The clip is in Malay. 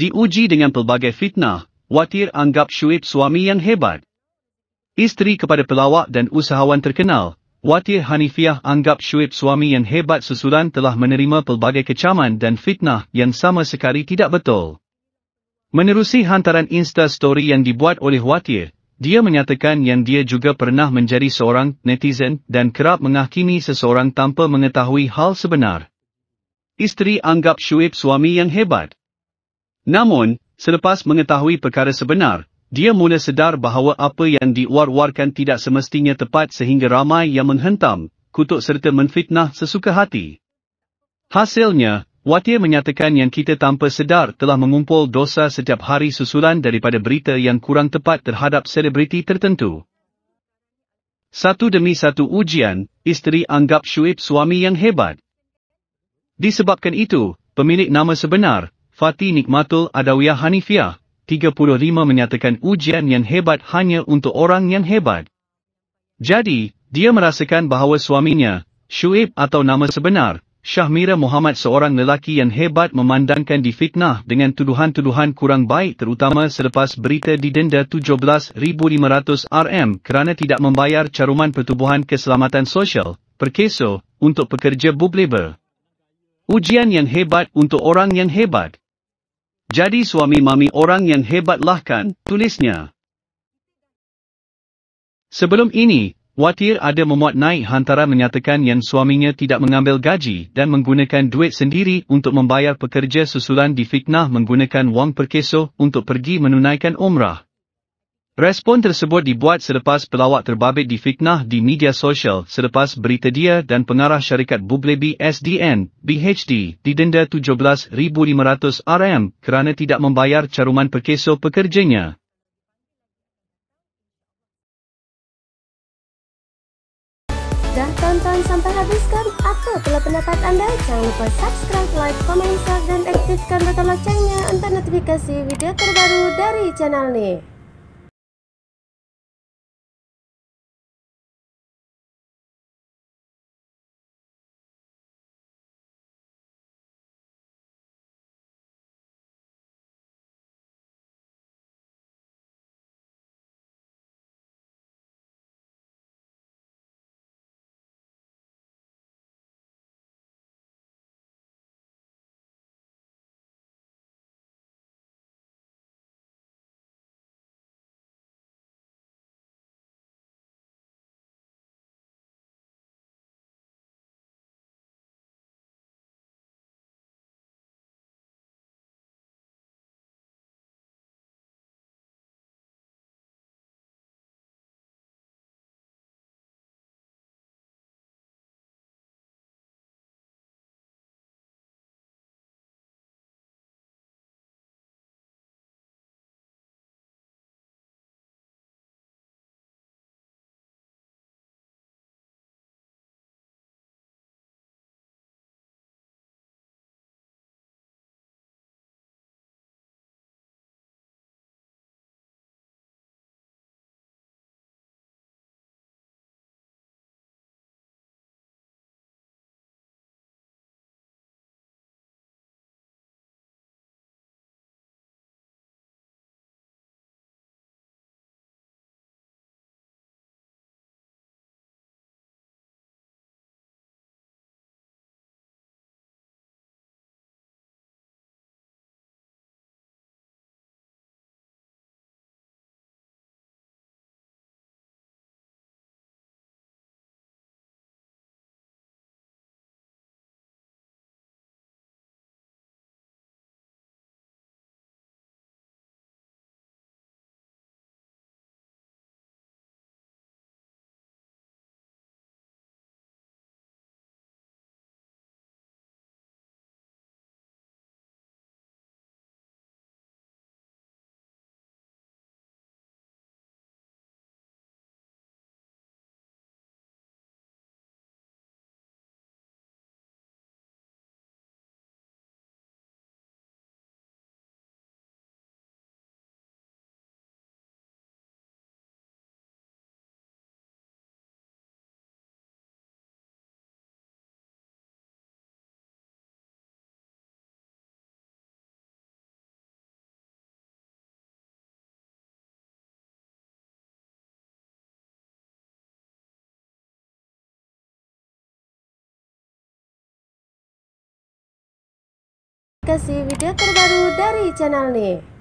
diuji dengan pelbagai fitnah, watir anggap Shuib suami yang hebat. Isteri kepada pelawak dan usahawan terkenal, watir Hanifiah anggap Shuib suami yang hebat susulan telah menerima pelbagai kecaman dan fitnah yang sama sekali tidak betul. Menerusi hantaran Insta story yang dibuat oleh Watir, dia menyatakan yang dia juga pernah menjadi seorang netizen dan kerap menghakimi seseorang tanpa mengetahui hal sebenar. Isteri anggap Shuib suami yang hebat. Namun, selepas mengetahui perkara sebenar, dia mula sedar bahawa apa yang diwar-warkan tidak semestinya tepat sehingga ramai yang menghentam, kutuk serta menfitnah sesuka hati. Hasilnya, Watir menyatakan yang kita tanpa sedar telah mengumpul dosa setiap hari susulan daripada berita yang kurang tepat terhadap selebriti tertentu. Satu demi satu ujian, isteri anggap syuib suami yang hebat. Disebabkan itu, pemilik nama sebenar, Fatih Nikmatul Adawiyah Hanifiah, 35 menyatakan ujian yang hebat hanya untuk orang yang hebat. Jadi, dia merasakan bahawa suaminya, Shuib atau nama sebenar, Syahmira Muhammad seorang lelaki yang hebat memandangkan difitnah dengan tuduhan-tuduhan kurang baik terutama selepas berita didenda 17,500 RM kerana tidak membayar caruman pertubuhan keselamatan sosial, perkeso, untuk pekerja bublebel. Ujian yang hebat untuk orang yang hebat. Jadi suami mami orang yang hebatlah kan, tulisnya. Sebelum ini, Watir ada memuat naik hantara menyatakan yang suaminya tidak mengambil gaji dan menggunakan duit sendiri untuk membayar pekerja susulan di fitnah menggunakan wang perkeso untuk pergi menunaikan umrah. Respon tersebut dibuat selepas pelawak terbabit difiknah di media sosial selepas berita dia dan pengarah syarikat Bubble Sdn BHD, didenda RM17,500 kerana tidak membayar caruman perkeso pekerjanya. Dah tonton sampai habiskan? Apa pula pendapat anda? Jangan lupa subscribe, like, komen, share dan aktifkan butang loncengnya untuk notifikasi video terbaru dari channel ni. notifikasi video terbaru dari channel ini.